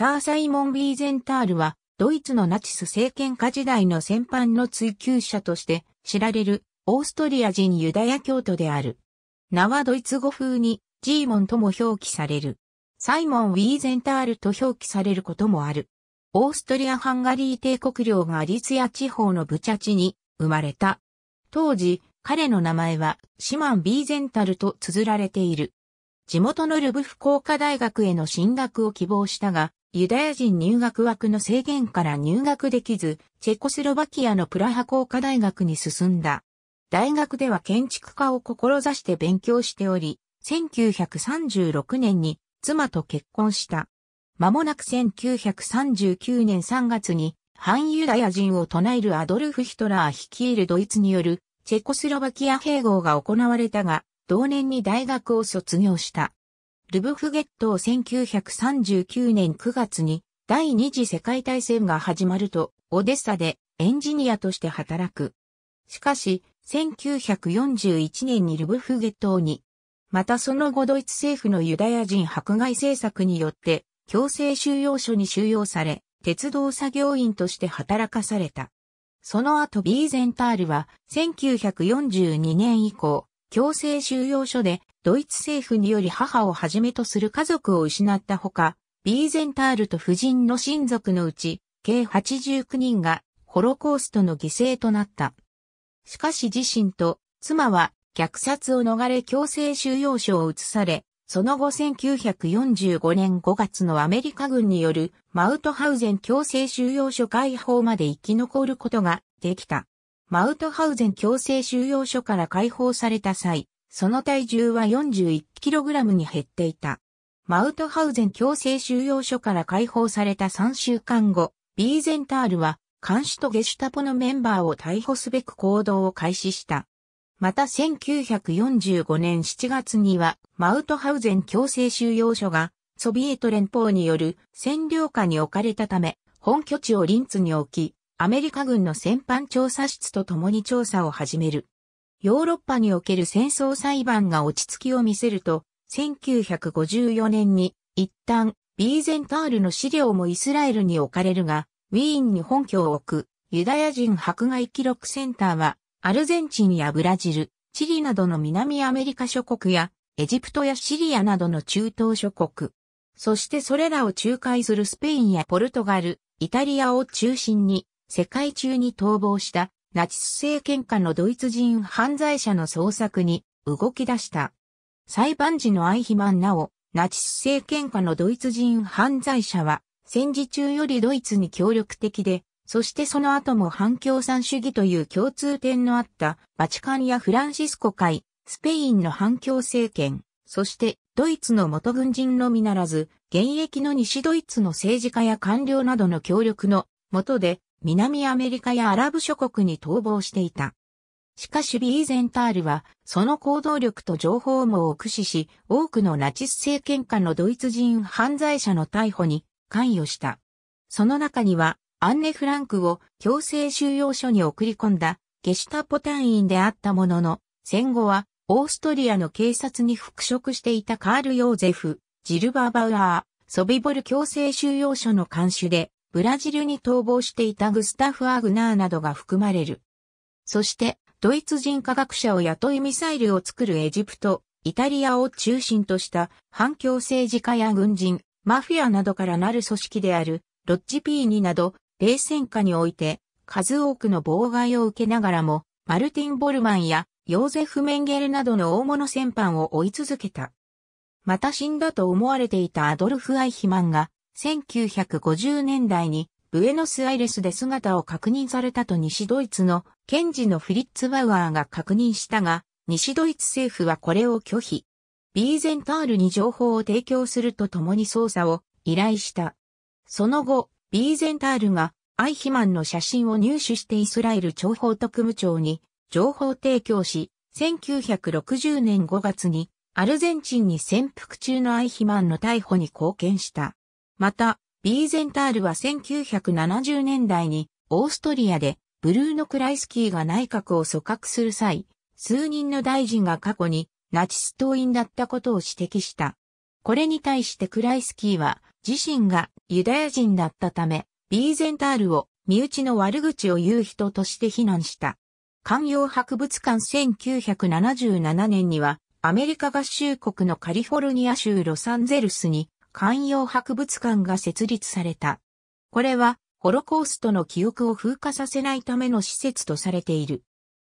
サー・サイモン・ィーゼンタールは、ドイツのナチス政権下時代の戦犯の追求者として知られるオーストリア人ユダヤ教徒である。名はドイツ語風にジーモンとも表記される。サイモン・ウィーゼンタールと表記されることもある。オーストリア・ハンガリー帝国領がリツヤ地方のブチャチに生まれた。当時、彼の名前はシマン・ビーゼンタルと綴られている。地元のルブフ工科大学への進学を希望したが、ユダヤ人入学枠の制限から入学できず、チェコスロバキアのプラハ工科大学に進んだ。大学では建築家を志して勉強しており、1936年に妻と結婚した。間もなく1939年3月に反ユダヤ人を唱えるアドルフ・ヒトラー率いるドイツによるチェコスロバキア併合が行われたが、同年に大学を卒業した。ルブフゲットを1939年9月に第二次世界大戦が始まると、オデッサでエンジニアとして働く。しかし、1941年にルブフゲットに、またその後ドイツ政府のユダヤ人迫害政策によって、強制収容所に収容され、鉄道作業員として働かされた。その後ビーゼンタールは1942年以降、強制収容所でドイツ政府により母をはじめとする家族を失ったほか、ビーゼンタールと夫人の親族のうち、計89人がホロコーストの犠牲となった。しかし自身と妻は虐殺を逃れ強制収容所を移され、その後1945年5月のアメリカ軍によるマウトハウゼン強制収容所解放まで生き残ることができた。マウトハウゼン強制収容所から解放された際、その体重は 41kg に減っていた。マウトハウゼン強制収容所から解放された3週間後、ビーゼンタールは、監視とゲシュタポのメンバーを逮捕すべく行動を開始した。また1945年7月には、マウトハウゼン強制収容所が、ソビエト連邦による占領下に置かれたため、本拠地をリンツに置き、アメリカ軍の戦犯調査室と共に調査を始める。ヨーロッパにおける戦争裁判が落ち着きを見せると、1954年に一旦ビーゼンタールの資料もイスラエルに置かれるが、ウィーンに本拠を置くユダヤ人迫害記録センターは、アルゼンチンやブラジル、チリなどの南アメリカ諸国や、エジプトやシリアなどの中東諸国、そしてそれらを仲介するスペインやポルトガル、イタリアを中心に世界中に逃亡したナチス政権下のドイツ人犯罪者の捜索に動き出した。裁判時のアイヒマンなお、ナチス政権下のドイツ人犯罪者は、戦時中よりドイツに協力的で、そしてその後も反共産主義という共通点のあったバチカンやフランシスコ会、スペインの反共政権、そしてドイツの元軍人のみならず、現役の西ドイツの政治家や官僚などの協力のもとで南アメリカやアラブ諸国に逃亡していた。しかしビーゼンタールは、その行動力と情報網を駆使し、多くのナチス政権下のドイツ人犯罪者の逮捕に関与した。その中には、アンネ・フランクを強制収容所に送り込んだ、ゲシュタポ隊員であったものの、戦後は、オーストリアの警察に復職していたカール・ヨーゼフ、ジルバー・バウアー、ソビボル強制収容所の監守で、ブラジルに逃亡していたグスタフ・アグナーなどが含まれる。そして、ドイツ人科学者を雇いミサイルを作るエジプト、イタリアを中心とした反共政治家や軍人、マフィアなどからなる組織であるロッジピーニなど冷戦下において数多くの妨害を受けながらもマルティン・ボルマンやヨーゼフ・メンゲルなどの大物戦犯を追い続けた。また死んだと思われていたアドルフ・アイヒマンが1950年代にブエノスアイレスで姿を確認されたと西ドイツの検事のフリッツ・バウアーが確認したが、西ドイツ政府はこれを拒否。ビーゼンタールに情報を提供するとともに捜査を依頼した。その後、ビーゼンタールがアイヒマンの写真を入手してイスラエル諜報特務庁に情報提供し、1960年5月にアルゼンチンに潜伏中のアイヒマンの逮捕に貢献した。また、ビーゼンタールは1970年代にオーストリアでブルーノ・クライスキーが内閣を組閣する際、数人の大臣が過去にナチス党員だったことを指摘した。これに対してクライスキーは自身がユダヤ人だったため、ビーゼンタールを身内の悪口を言う人として非難した。観葉博物館1977年にはアメリカ合衆国のカリフォルニア州ロサンゼルスに寛容博物館が設立された。これは、ホロコーストの記憶を風化させないための施設とされている。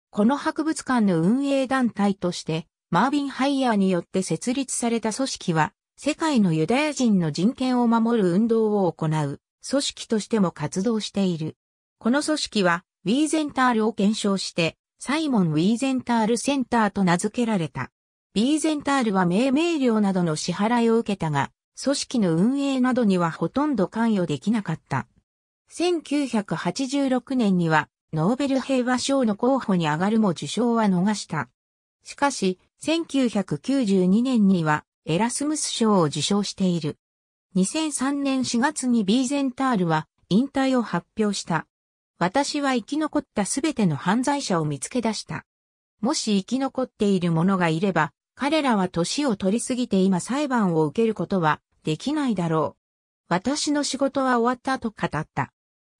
この博物館の運営団体として、マービン・ハイヤーによって設立された組織は、世界のユダヤ人の人権を守る運動を行う、組織としても活動している。この組織は、ウィーゼンタールを検証して、サイモン・ウィーゼンタールセンターと名付けられた。ウィーゼンタールは命名料などの支払いを受けたが、組織の運営などにはほとんど関与できなかった。1986年にはノーベル平和賞の候補に上がるも受賞は逃した。しかし、1992年にはエラスムス賞を受賞している。2003年4月にビーゼンタールは引退を発表した。私は生き残ったすべての犯罪者を見つけ出した。もし生き残っている者がいれば、彼らは年を取りすぎて今裁判を受けることはできないだろう。私の仕事は終わったと語った。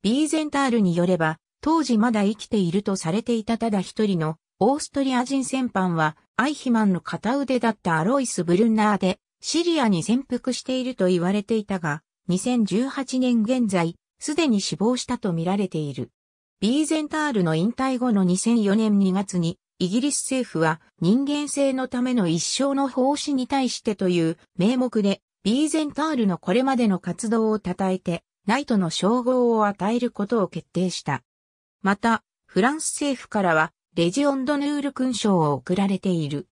ビーゼンタールによれば、当時まだ生きているとされていたただ一人のオーストリア人戦犯は、アイヒマンの片腕だったアロイス・ブルンナーで、シリアに潜伏していると言われていたが、2018年現在、すでに死亡したと見られている。ビーゼンタールの引退後の2004年2月に、イギリス政府は人間性のための一生の奉仕に対してという名目でビーゼンタールのこれまでの活動を称えて、ナイトの称号を与えることを決定した。また、フランス政府からは、レジオンドヌール勲章を贈られている。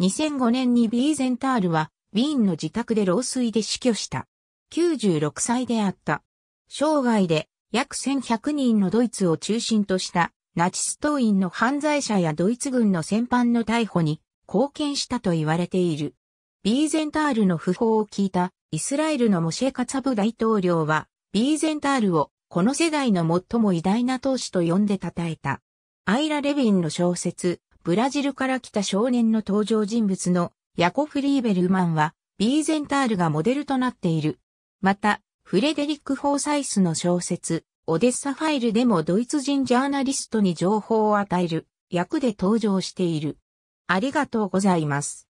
2005年にビーゼンタールは、ウィーンの自宅で老衰で死去した。96歳であった。生涯で約1100人のドイツを中心としたナチス党員の犯罪者やドイツ軍の戦犯の逮捕に貢献したと言われている。ビーゼンタールの訃報を聞いたイスラエルのモシェ・カツァブ大統領は、ビーゼンタールをこの世代の最も偉大な投手と呼んで称えた。アイラ・レヴィンの小説、ブラジルから来た少年の登場人物のヤコフ・リーベルマンは、ビーゼンタールがモデルとなっている。また、フレデリック・フォーサイスの小説、オデッサファイルでもドイツ人ジャーナリストに情報を与える役で登場している。ありがとうございます。